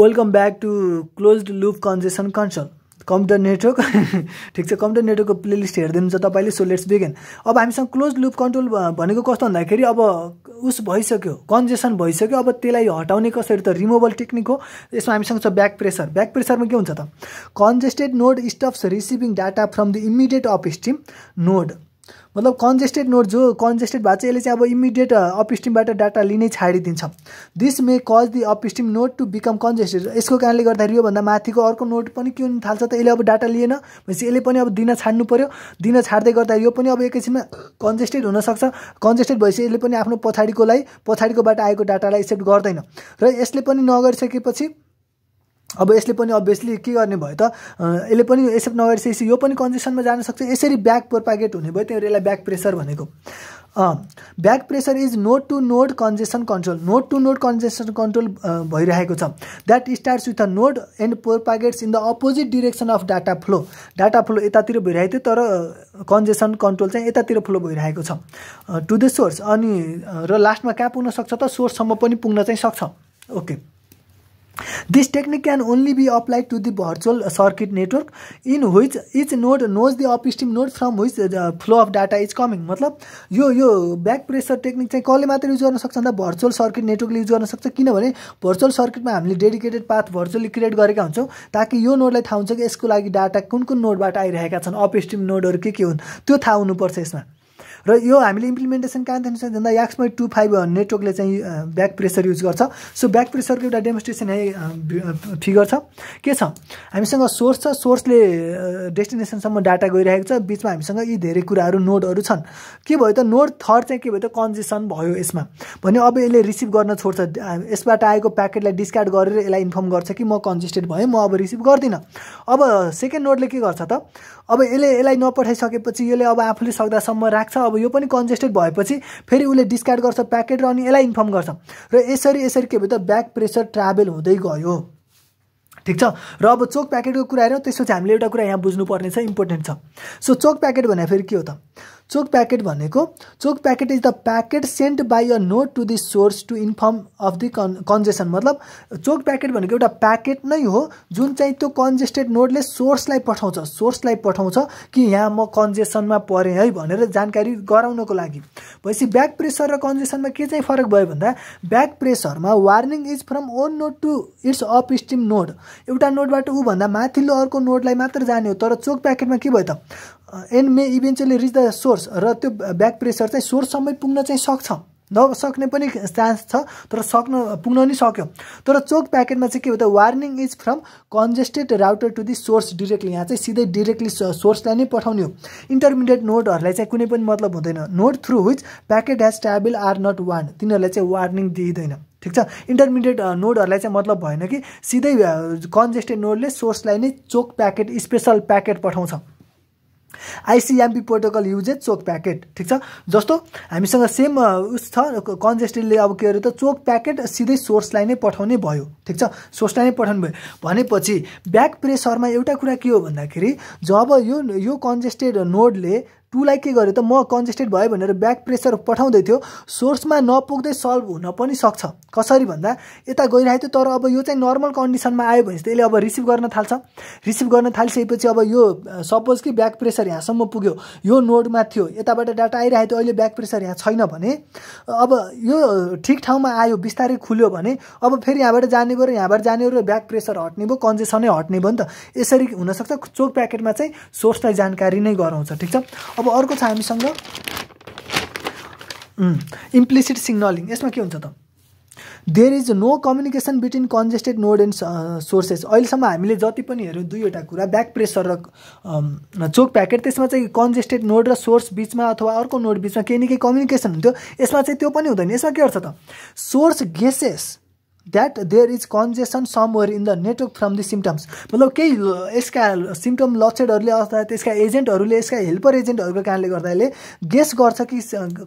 welcome back to closed loop congestion control computer network ठिक छ computer नेटवर्कको playlist हेरिदिनुहुन्छ तपाईँले सो लेट्स बिगेन अब हामीसँग क्लोज लुप कन्ट्रोल भनेको कस्तो भन्दाखेरि अब उस भइसक्यो कन्जेसन भइसक्यो अब त्यसलाई हटाउने कसरी त रिमुभल टेक्निक हो यसमा हामीसँग छ ब्याक प्रेसर ब्याक प्रेसरमा के हुन्छ त congested node stops receiving data from the immediate upstream node मतलब कन्जेस्टेड नोड जो कन्जेस्टेड भएको छ यसले चाहिँ अब इमिडिएट अपस्ट्रिमबाट डाटा लिनै छाडिदिन्छ this may cause the upstream node to become congested यसको कारणले गर्दाखेरि योभन्दा माथिको अर्को नोड पनि के हुन थाल्छ त यसले अब डाटा लिएन भनेपछि यसले पनि अब दिन छाड्नु पऱ्यो दिन छाड्दै गर्दा यो पनि अब एकैछिनमा कन्जेस्टेड हुनसक्छ कन्जेस्टेड भएपछि यसले पनि आफ्नो पछाडिकोलाई पछाडिकोबाट आएको डाटालाई एक्सेप्ट गर्दैन र यसले पनि नगरिसकेपछि अब यसले पनि अभियसली के गर्ने भयो त यसले पनि एक्सेप्ट नगरिसकेपछि यो पनि कन्जेसनमा जान सक्छ यसरी ब्याक प्रोपागेट हुने भयो त्यो यसलाई ब्याक प्रेसर भनेको back pressure is node to node congestion control node to node congestion control भइरहेको छ that starts with a node and propagates in the opposite direction of data flow data flow यतातिर भइरहेको थियो तर congestion control चाहिँ यतातिर flow भइरहेको छ टु द सोर्स अनि र लास्टमा कहाँ पुग्न सक्छ त सोर्ससम्म पनि पुग्न चाहिँ सक्छ okay this technique can only be applied to the virtual circuit network in which each node knows the up node node from the flow of data is coming मतलब यो यो ब्याक प्रेसर टेक्निक चाहिँ कसले मात्र use गर्न सक्छ भन्दा virtual circuit नेटवर्कले युज गर्न सक्छ किनभने भर्चुअल सर्किटमा हामीले डेडिकेटेड पाथ भर्चुअली क्रिएट गरेका हुन्छौँ ताकि यो नोडलाई थाहा हुन्छ कि यसको लागि डाटा कुन कुन नोडबाट आइरहेका छन् अपस्ट्रिम नोडहरू के के हुन् त्यो थाहा हुनुपर्छ यसमा र यो हामीले इम्प्लिमेन्टेसन कहाँ देख्न सक्छौँ भन्दा पोइन्ट टू फाइभ नेटवर्कले चाहिँ ब्याक प्रेसर युज गर्छ सो ब्याक प्रेसरको एउटा डेमोन्स्ट्रेसन है फिगर छ के छ हामीसँग सोर्स छ सोर्सले डेस्टिनेसनसम्म डाटा गइरहेको छ बिचमा हामीसँग यी धेरै कुराहरू नोडहरू छन् के भयो त नोड थर्ड चाहिँ के भयो त कन्जेसन भयो यसमा भने अब यसले रिसिभ गर्न छोड्छ यसबाट आएको प्याकेटलाई डिस्कार्ड गरेर यसलाई इन्फर्म गर्छ कि म कन्जेस्टेड भएँ म अब रिसिभ गर्दिनँ अब सेकेन्ड नोडले के गर्छ त अब यसले यसलाई नपठाइसकेपछि यसले अब आफूले सक्दासम्म राख्छ छ अब यो पनि कन्जेस्टेड भएपछि फेरि उसले डिस्कार्ड गर्छ प्याकेट र अनि यसलाई इन्फर्म गर्छ र यसरी यसरी के भयो त ब्याक प्रेसर ट्राभल हुँदै गयो ठिक छ र अब चोक प्याकेटको कुरा हेऱ्यौँ त्यसपछि हामीले एउटा कुरा यहाँ बुझ्नुपर्ने छ इम्पोर्टेन्ट छ सो चोक प्याकेट भने फेरि के हो त चोक प्याकेट भनेको choke packet is the packet sent by a node to the source to inform of the con congestion मतलब चोक प्याकेट भनेको एउटा प्याकेट नै हो जुन चाहिँ त्यो कन्जेस्टेड नोटले सोर्सलाई पठाउँछ सोर्सलाई पठाउँछ कि यहाँ म कन्जेसनमा परेँ है भनेर जानकारी गराउनको लागि भएपछि ब्याक प्रेसर र कन्जेसनमा के चाहिँ फरक भयो भन्दा ब्याक प्रेसरमा warning is from one node to its upstream node एउटा नोटबाट ऊभन्दा माथिल्लो अर्को नोटलाई मात्र जाने हो तर चोक प्याकेटमा के भयो त and may eventually reach the source र त्यो ब्याक प्रेसर चाहिँ सोर्ससम्मै पुग्न चाहिँ सक्छ नसक्ने पनि चान्स छ तर सक्न पुग्न नि सक्यो तर चोक प्याकेटमा चाहिँ के हो त warning is from congested router to the source directly यहाँ चाहिँ सिधै डिरेक्टली सोर्सलाई नै पठाउने हो इन्टरमिडिएट नोडहरूलाई चाहिँ कुनै पनि मतलब हुँदैन node through which packet has travel are not वान तिनीहरूलाई चाहिँ वार्निङ दिइँदैन ठिक छ इन्टरमिडिएट नोडहरूलाई चाहिँ मतलब भएन कि सिधै कन्जेस्टेड नोडले सोर्सलाई नै चोक प्याकेट स्पेसल प्याकेट पठाउँछ ICMP protocol uses choke packet ठिक छ जस्तो हामीसँग सेम उस छ कन्जेस्टेडले अब के अरे त चोक प्याकेट सिधै सोर्सलाई नै पठाउने भयो ठिक छ सोर्सलाई नै पठाउनु भयो भनेपछि ब्याक प्रेसरमा एउटा कुरा के हो भन्दाखेरि जब यो यो कन्जेस्टेड नोडले टूलाई के गर्यो त म कन्जेस्टेड भयो भनेर ब्याक प्रेसर पठाउँदै थियो सोर्समा नपुग्दै सल्भ हुन पनि सक्छ कसरी भन्दा यता गइरहेको थियो तर अब यो चाहिँ नर्मल कन्डिसनमा आयो भने चाहिँ यसले अब रिसिभ गर्न थाल्छ रिसिभ गर्न थालिसकेपछि अब यो सपोज कि ब्याक प्रेसर यहाँसम्म पुग्यो यो नोडमा थियो यताबाट डाटा आइरहेको थियो अहिले ब्याक प्रेसर यहाँ छैन भने अब यो ठिक ठाउँमा आयो बिस्तारै खुल्यो भने अब फेरि यहाँबाट जाने भयो यहाँबाट जाने भयो र ब्याक प्रेसर हट्ने भयो कन्जेसनै हट्ने भयो नि त यसरी हुनसक्छ चोक प्याकेटमा चाहिँ सोर्सलाई जानकारी नै गराउँछ ठिक छ अब अर्को छ हामीसँग इम्प्लिसिड सिग्नलिङ यसमा के हुन्छ त there is no communication between congested node and sources अहिलेसम्म हामीले जति पनि हेऱ्यौँ दुईवटा कुरा ब्याक प्रेसर र चोक um, प्याकेट त्यसमा चाहिँ कन्जेस्टेड नोड र सोर्स बिचमा अथवा अर्को नोड बिचमा केही न केही कम्युनिकेसन हुन्थ्यो यसमा चाहिँ त्यो पनि हुँदैन यसमा के गर्छ त source guesses that there is congestion somewhere in the network from the symptoms मतलब केही यसका सिम्टम लक्षणहरूले अर्थात् त्यसका एजेन्टहरूले यसका हेल्पर एजेन्टहरूको कारणले गर्दा यसले गेस गर्छ कि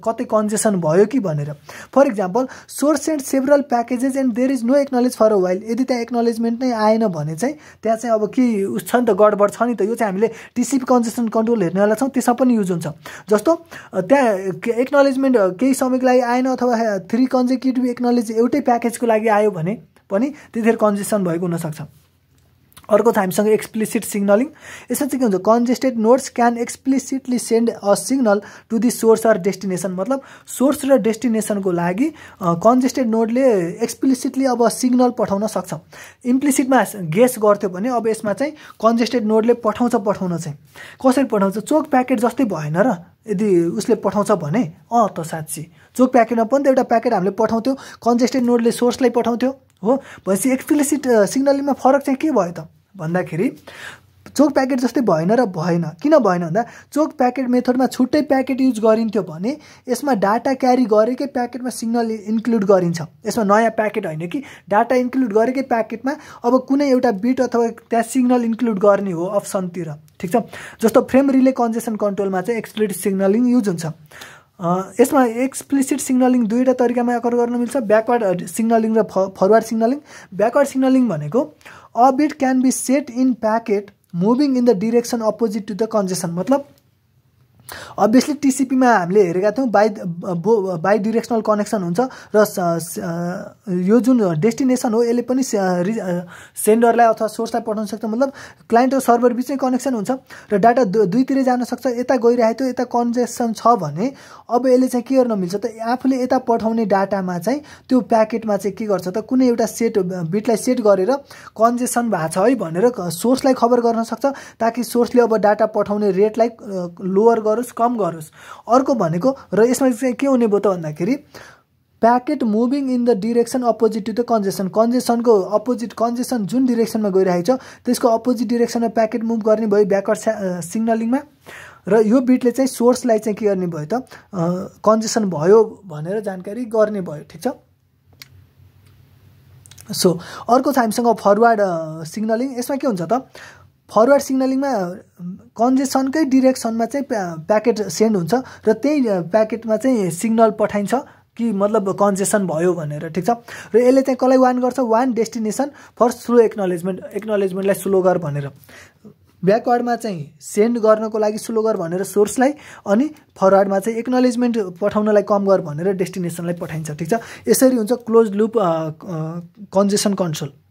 कतै कन्जेसन भयो कि भनेर for example source and several packages and there is no acknowledge for a while यदि त्यहाँ एक्नोलेजमेन्ट नै आएन भने चाहिँ त्यहाँ चाहिँ अब के उस छ नि त गडबड छ नि त यो चाहिँ हामीले टिसिपी कन्जेसन कन्ट्रोल हेर्नेवाला छौँ त्यसमा पनि युज हुन्छ जस्तो त्यहाँ एक्नोलेजमेन्ट केही समयको लागि आएन अथवा थ्री कन्जेक्युटिभ एक्नोलेज एउटै प्याकेजको लागि आयो भने पनि त्यतिखेर कन्जेसन भएको हुनसक्छ अर्को छ हामीसँग एक्सप्लिसिट सिग्नलिङ यसमा चाहिँ के हुन्छ congested nodes can explicitly send a signal to the source or destination मतलब सोर्स र डेस्टिनेसनको लागि कन्जेस्टेड नोटले एक्सप्लिसिटली अब सिग्नल पठाउन सक्छ इम्प्लिसिटमा गेस गर्थ्यो भने अब यसमा चाहिँ कन्जेस्टेड नोटले पठाउँछ पठाउन चाहिँ कसरी पठाउँछ चोक प्याकेट जस्तै भएन र यदि उसले पठाउँछ भने अँ त साँच्ची चोक प्याकेटमा पनि त एउटा प्याकेट हामीले पठाउँथ्यौँ कन्जेस्टेड नोटले सोर्सलाई पठाउँथ्यो हो भनेपछि एक्सप्लिसिट सिग्नलिङमा फरक चाहिँ के भयो त भन्दाखेरि चोक प्याकेट जस्तै भएन र भएन किन भएन भन्दा चोक प्याकेट मेथडमा छुट्टै प्याकेट युज गरिन्थ्यो भने यसमा डाटा क्यारी गरेकै प्याकेटमा सिग्नल इन्क्लुड गरिन्छ यसमा नयाँ प्याकेट होइन कि डाटा इन्क्लुड गरेकै प्याकेटमा अब कुनै एउटा बिट अथवा त्यहाँ सिग्नल इन्क्लुड गर्ने हो अप्सनतिर ठिक छ जस्तो फ्रेम रिले कन्जेसन कन्ट्रोलमा चाहिँ एक्सप्लिट सिग्नलिङ युज हुन्छ यसमा एक्सप्लिसिट सिग्नलिङ दुईवटा तरिकामा अकर गर्न मिल्छ ब्याकवर्ड सिग्नलिङ र फरवर्ड सिग्नलिङ ब्याकवर्ड सिग्नलिङ भनेको a bit can be set in packet moving in the direction opposite to the congestion मतलब अभियसली टिसिपीमा हामीले हेरेका थियौँ बाई बो बाई डिरेक्सनल कनेक्सन हुन्छ र यो जुन डेस्टिनेसन हो यसले पनि सेन्डरलाई अथवा सोर्सलाई पठाउन सक्छ मतलब क्लाइन्ट र सर्भर बिचै कनेक्सन हुन्छ र डाटा दुईतिर जान सक्छ यता गइरहेको थियो यता कन्जेसन छ भने अब यसले चाहिँ के गर्न मिल्छ त आफूले यता पठाउने डाटामा चाहिँ त्यो प्याकेटमा चाहिँ के गर्छ त कुनै एउटा सेट बिटलाई सेट गरेर कन्जेसन भएको छ है भनेर सोर्सलाई खबर गर्न सक्छ ताकि सोर्सले अब डाटा पठाउने रेटलाई लोवर गर गरोस् कम गरोस् अर्को भनेको र यसमा चाहिँ के हुने भयो त भन्दाखेरि packet moving in the direction opposite to the congestion कन्जेसनको अपोजिट कन्जेसन जुन डिरेक्सनमा गइरहेको छ त्यसको अपोजिट डिरेक्सनमा प्याकेट मुभ गर्ने भयो ब्याकवर्ड सिग्नलिङमा र यो बिटले चाहिँ सोर्सलाई चाहिँ के गर्ने भयो त कन्जेसन भयो भनेर जानकारी गर्ने भयो ठिक छ सो अर्को छ हामीसँग फरवार्ड सिग्नलिङ यसमा के हुन्छ त फरवर्ड सिग्नलिङमा कन्जेसनकै डिरेक्सनमा चाहिँ प्याकेट सेन्ड हुन्छ र त्यही प्याकेटमा चाहिँ सिग्नल पठाइन्छ कि मतलब कन्जेसन भयो भनेर ठिक छ र यसले चाहिँ कसलाई वान गर्छ warn destination for slow acknowledgement एक्नोलेजमेन्टलाई स्लो गर भनेर ब्याकवर्डमा चाहिँ सेन्ड गर्नको लागि स्लो गर भनेर सोर्सलाई अनि फरवर्डमा चाहिँ एक्नोलेजमेन्ट पठाउनलाई कम गर भनेर डेस्टिनेसनलाई पठाइन्छ ठिक छ यसरी हुन्छ क्लोज लुप कन्जेसन कन्ट्रोल